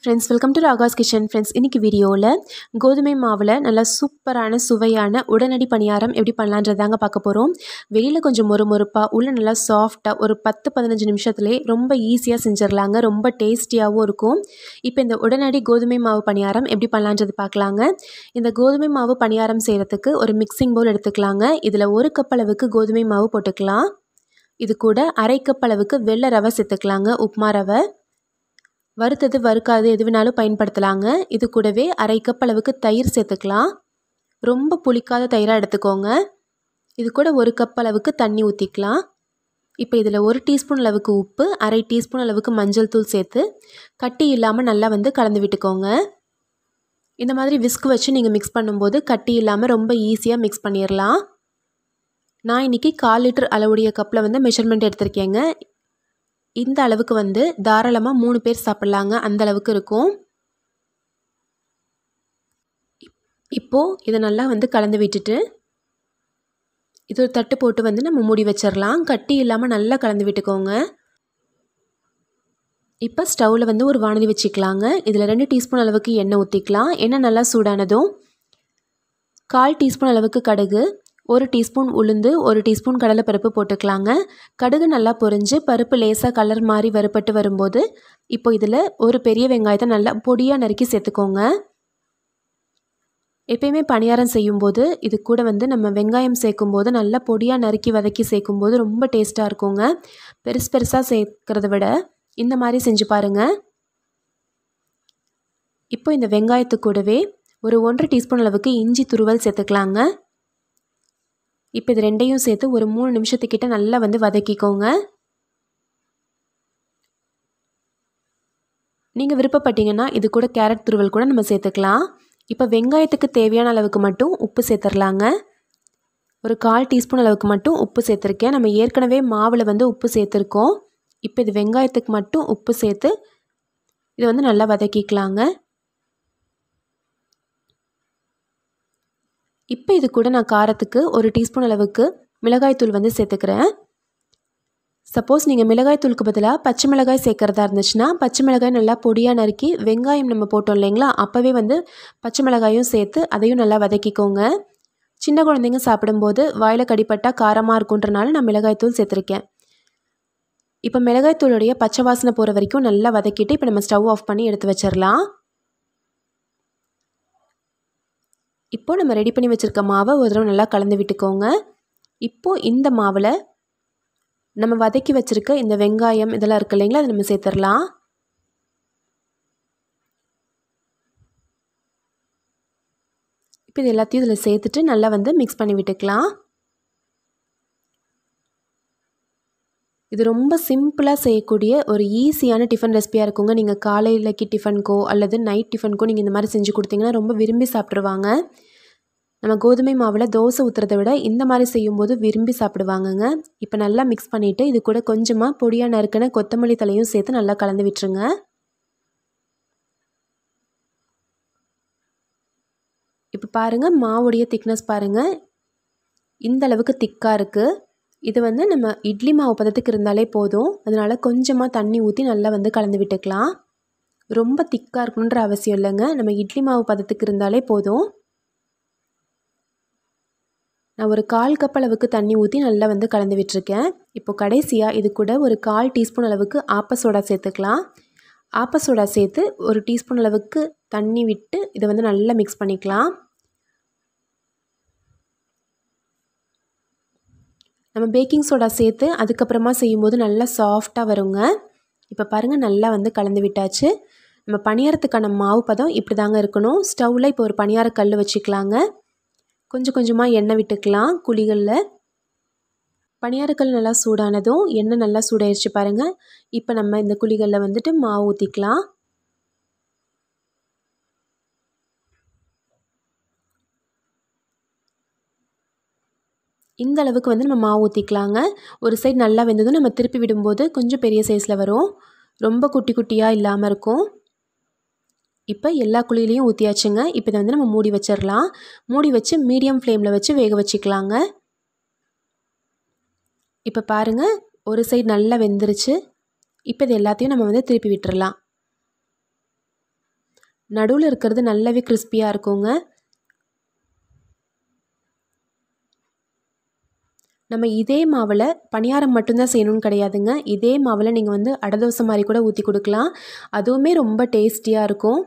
friends welcome to Raga's kitchen friends இன்றைக்கி வீடியோவில் கோதுமை மாவில் நல்லா சூப்பரான சுவையான உடனடி பணியாரம் எப்படி பண்ணலான்றதாங்க பார்க்க போகிறோம் வெளியில் கொஞ்சம் ஒரு மொறுப்பாக உள்ளே நல்லா சாஃப்டாக ஒரு பத்து பதினஞ்சு நிமிஷத்துலேயே ரொம்ப ஈஸியாக செஞ்சிடலாங்க ரொம்ப டேஸ்டியாகவும் இருக்கும் இப்போ இந்த உடனடி கோதுமை மாவு பணியாரம் எப்படி பண்ணலான்றது பார்க்கலாங்க இந்த கோதுமை மாவு பணியாரம் செய்கிறதுக்கு ஒரு மிக்சிங் பவுல் எடுத்துக்கலாங்க இதில் ஒரு கப் அளவுக்கு கோதுமை மாவு போட்டுக்கலாம் இது கூட அரை கப் அளவுக்கு வெள்ளை ரவை சேர்த்துக்கலாங்க உப்மா ரவை வறுத்தது வறுக்காது எது வேணாலும் பயன்படுத்தலாங்க இது கூடவே அரை கப் அளவுக்கு தயிர் சேர்த்துக்கலாம் ரொம்ப புளிக்காத தயிராக எடுத்துக்கோங்க இது கூட ஒரு கப் அளவுக்கு தண்ணி ஊற்றிக்கலாம் இப்போ இதில் ஒரு டீஸ்பூன் அளவுக்கு உப்பு அரை டீஸ்பூன் அளவுக்கு மஞ்சள் தூள் சேர்த்து கட்டி இல்லாமல் நல்லா வந்து கலந்து விட்டுக்கோங்க இந்த மாதிரி விஸ்க் வச்சு நீங்கள் மிக்ஸ் பண்ணும்போது கட்டி இல்லாமல் ரொம்ப ஈஸியாக மிக்ஸ் பண்ணிடலாம் நான் இன்றைக்கி கால் லிட்டர் அளவுடைய கப்பில் வந்து மெஷர்மெண்ட் எடுத்திருக்கேங்க இந்த அளவுக்கு வந்து தாராளமாக மூணு பேர் சாப்பிட்லாங்க அந்த அளவுக்கு இருக்கும் இப்போது இதை நல்லா வந்து கலந்து விட்டுட்டு இது ஒரு தட்டு போட்டு வந்து நம்ம மூடி வச்சிடலாம் கட்டி இல்லாமல் நல்லா கலந்து விட்டுக்கோங்க இப்போ ஸ்டவ்வில் வந்து ஒரு வானதி வச்சுக்கலாங்க இதில் ரெண்டு டீஸ்பூன் அளவுக்கு எண்ணெய் ஊற்றிக்கலாம் எண்ணெய் நல்லா சூடானதும் கால் டீஸ்பூன் அளவுக்கு கடுகு ஒரு டீஸ்பூன் உளுந்து ஒரு டீஸ்பூன் கடலைப்பருப்பு போட்டுக்கலாங்க கடுகு நல்லா பொரிஞ்சு பருப்பு லேசாக கலர் மாதிரி வறுபட்டு வரும்போது இப்போ இதில் ஒரு பெரிய வெங்காயத்தை நல்லா பொடியாக நறுக்கி சேர்த்துக்கோங்க எப்பயுமே பணியாரம் செய்யும்போது இது கூட வந்து நம்ம வெங்காயம் சேர்க்கும்போது நல்லா பொடியாக நறுக்கி வதக்கி சேர்க்கும்போது ரொம்ப டேஸ்ட்டாக இருக்குங்க பெருசு பெருசாக சேர்க்குறத விட இந்த மாதிரி செஞ்சு பாருங்கள் இப்போ இந்த வெங்காயத்து கூடவே ஒரு ஒன்றரை டீஸ்பூன் அளவுக்கு இஞ்சி துருவல் சேர்த்துக்கலாங்க இப்போ இது ரெண்டையும் சேர்த்து ஒரு மூணு நிமிஷத்துக்கிட்ட நல்லா வந்து வதக்கிக்கோங்க நீங்கள் விருப்பப்பட்டீங்கன்னா இது கூட கேரட் துருவல் கூட நம்ம சேர்த்துக்கலாம் இப்போ வெங்காயத்துக்கு தேவையான அளவுக்கு மட்டும் உப்பு சேர்த்துடலாங்க ஒரு கால் டீஸ்பூன் அளவுக்கு மட்டும் உப்பு சேர்த்துருக்கேன் நம்ம ஏற்கனவே மாவில் வந்து உப்பு சேர்த்துருக்கோம் இப்போ இது வெங்காயத்துக்கு மட்டும் உப்பு சேர்த்து இதை வந்து நல்லா வதக்கிக்கலாங்க இப்போ இது கூட நான் காரத்துக்கு ஒரு டீஸ்பூன் அளவுக்கு மிளகாய்த்தூள் வந்து சேர்த்துக்கிறேன் சப்போஸ் நீங்கள் மிளகாய் தூளுக்கு பதிலாக பச்சை மிளகாய் சேர்க்குறதா இருந்துச்சுன்னா பச்சை மிளகாய் நல்லா பொடியாக நறுக்கி வெங்காயம் நம்ம போட்டோம் இல்லைங்களா அப்போவே வந்து பச்சை மிளகாயும் சேர்த்து அதையும் நல்லா வதக்கிக்கோங்க சின்ன குழந்தைங்க சாப்பிடும்போது வாயில் கடிப்பட்டால் காரமாக இருக்குன்றனால நான் மிளகாய்த்தூள் சேர்த்துருக்கேன் இப்போ மிளகாய்த்தூளுடைய பச்சை வாசனை போகிற வரைக்கும் நல்லா வதக்கிட்டு இப்போ நம்ம ஸ்டவ் ஆஃப் பண்ணி எடுத்து வச்சிடலாம் இப்போது நம்ம ரெடி பண்ணி வச்சுருக்க மாவை ஒரு தடவை நல்லா கலந்து விட்டுக்கோங்க இப்போது இந்த மாவில் நம்ம வதக்கி வச்சுருக்க இந்த வெங்காயம் இதெல்லாம் இருக்குது இல்லைங்களா அதை நம்ம சேர்த்துடலாம் இப்போ இது எல்லாத்தையும் இதில் சேர்த்துட்டு நல்லா வந்து மிக்ஸ் பண்ணி விட்டுக்கலாம் இது ரொம்ப சிம்பிளாக செய்யக்கூடிய ஒரு ஈஸியான டிஃபன் ரெசிபியாக இருக்குங்க நீங்கள் காலையிலக்கு டிஃபனுக்கோ அல்லது நைட் டிஃபனுக்கோ நீங்கள் இந்த மாதிரி செஞ்சு கொடுத்தீங்கன்னா ரொம்ப விரும்பி சாப்பிட்ருவாங்க நம்ம கோதுமை மாவில் தோசை ஊற்றுறதை விட இந்த மாதிரி செய்யும்போது விரும்பி சாப்பிடுவாங்கங்க இப்போ நல்லா மிக்ஸ் பண்ணிவிட்டு இது கூட கொஞ்சமாக பொடியாக நறுக்கின கொத்தமல்லி தலையும் சேர்த்து நல்லா கலந்து விட்டுருங்க இப்போ பாருங்கள் மாவுடைய திக்னஸ் பாருங்கள் இந்த அளவுக்கு திக்காக இருக்குது இது வந்து நம்ம இட்லி மாவு பதத்துக்கு இருந்தாலே போதும் அதனால் கொஞ்சமாக தண்ணி ஊற்றி நல்லா வந்து கலந்து விட்டுக்கலாம் ரொம்ப திக்காக இருக்கணுன்ற அவசியம் இல்லைங்க நம்ம இட்லி மாவு பதத்துக்கு இருந்தாலே போதும் நான் ஒரு கால் கப் அளவுக்கு தண்ணி ஊற்றி நல்லா வந்து கலந்து விட்டுருக்கேன் இப்போ கடைசியாக இது கூட ஒரு கால் டீஸ்பூன் அளவுக்கு ஆப்ப சோடா சேர்த்துக்கலாம் ஆப்ப சோடா சேர்த்து ஒரு டீஸ்பூன் அளவுக்கு தண்ணி விட்டு இதை வந்து நல்லா மிக்ஸ் பண்ணிக்கலாம் நம்ம பேக்கிங் சோடா சேர்த்து அதுக்கப்புறமா செய்யும்போது நல்லா சாஃப்டாக வருங்க இப்போ பாருங்கள் நல்லா வந்து கலந்து விட்டாச்சு நம்ம பணியாரத்துக்கான மாவு பதம் இப்படி தாங்க இருக்கணும் ஸ்டவ்வில் இப்போ ஒரு பணியார கல் வச்சுக்கலாங்க கொஞ்சம் கொஞ்சமாக எண்ணெய் விட்டுக்கலாம் குழிகளில் பணியாரக்கல் நல்லா சூடானதும் எண்ணெய் நல்லா சூடாயிருச்சு பாருங்கள் இப்போ நம்ம இந்த குழிகளில் வந்துட்டு மாவு ஊற்றிக்கலாம் இந்த அளவுக்கு வந்து நம்ம மாவு ஊற்றிக்கலாங்க ஒரு சைடு நல்லா வெந்ததும் நம்ம திருப்பி விடும்போது கொஞ்சம் பெரிய சைஸில் வரும் ரொம்ப குட்டி குட்டியாக இல்லாமல் இருக்கும் இப்போ எல்லா குழியிலையும் ஊற்றியாச்சுங்க இப்போ இதை வந்து நம்ம மூடி வச்சிடலாம் மூடி வச்சு மீடியம் ஃப்ளேமில் வச்சு வேக வச்சுக்கலாங்க இப்போ பாருங்கள் ஒரு சைடு நல்லா வெந்துருச்சு இப்போ இது எல்லாத்தையும் நம்ம வந்து திருப்பி விட்டுறலாம் நடுவில் இருக்கிறது நல்லாவே கிறிஸ்பியாக இருக்குங்க நம்ம இதே மாவில் பணியாரம் மட்டும்தான் செய்யணும்னு கிடையாதுங்க இதே மாவில் நீங்கள் வந்து அடை தோசை மாதிரி கூட ஊற்றி கொடுக்கலாம் அதுவுமே ரொம்ப டேஸ்டியாக இருக்கும்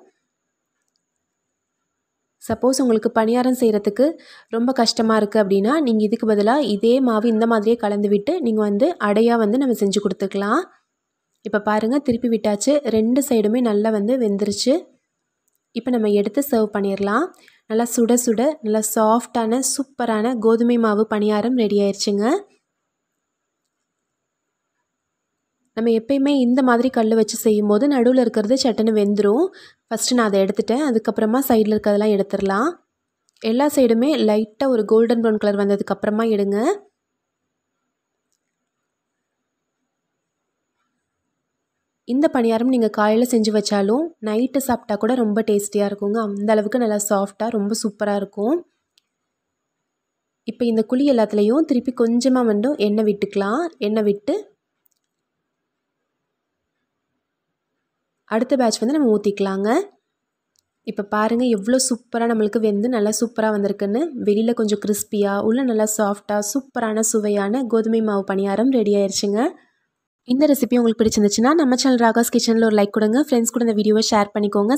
சப்போஸ் உங்களுக்கு பணியாரம் செய்கிறதுக்கு ரொம்ப கஷ்டமாக இருக்குது அப்படின்னா நீங்கள் இதுக்கு பதிலாக இதே மாவு இந்த மாதிரியே கலந்து விட்டு நீங்கள் வந்து அடையாக வந்து நம்ம செஞ்சு கொடுத்துக்கலாம் இப்போ பாருங்கள் திருப்பி விட்டாச்சு ரெண்டு சைடுமே நல்லா வந்து வெந்துருச்சு இப்போ நம்ம எடுத்து சர்வ் பண்ணிடலாம் நல்லா சுட சுட நல்லா சாஃப்டான சூப்பரான கோதுமை மாவு பணியாரம் ரெடி ஆயிடுச்சுங்க நம்ம எப்பயுமே இந்த மாதிரி கல் வச்சு செய்யும் போது நடுவில் இருக்கிறது சட்டுன்னு வெந்துடும் ஃபஸ்ட்டு நான் அதை எடுத்துட்டேன் அதுக்கப்புறமா சைடில் இருக்கிறதெல்லாம் எடுத்துடலாம் எல்லா சைடுமே லைட்டாக ஒரு கோல்டன் ப்ரௌன் கலர் வந்ததுக்கப்புறமா எடுங்க இந்த பணியாரம் நீங்கள் காலையில் செஞ்சு வச்சாலும் நைட்டு சாப்பிட்டா கூட ரொம்ப டேஸ்டியாக இருக்குங்க அந்த அளவுக்கு நல்லா சாஃப்டாக ரொம்ப சூப்பராக இருக்கும் இப்போ இந்த குழி எல்லாத்துலேயும் திருப்பி கொஞ்சமாக வந்து எண்ணெய் விட்டுக்கலாம் எண்ணெய் விட்டு அடுத்த பேட்ச் வந்து நம்ம ஊற்றிக்கலாங்க இப்போ பாருங்கள் எவ்வளோ சூப்பராக நம்மளுக்கு வெந்து நல்லா சூப்பராக வந்திருக்குன்னு வெளியில் கொஞ்சம் கிறிஸ்பியாக உள்ளே நல்லா சாஃப்டாக சூப்பரான சுவையான கோதுமை மாவு பணியாரம் ரெடி ஆயிடுச்சுங்க இந்த ரெசிபி உங்களுக்கு பிடிச்சிருந்துச்சுன்னா நம்ம சேனல் ராகாஸ் கிச்சனில் ஒரு லைக் கொடுங்க ஃப்ரெண்ட்ஸ் கூட இந்த வீடியோவை ஷேர் பண்ணிக்கோங்க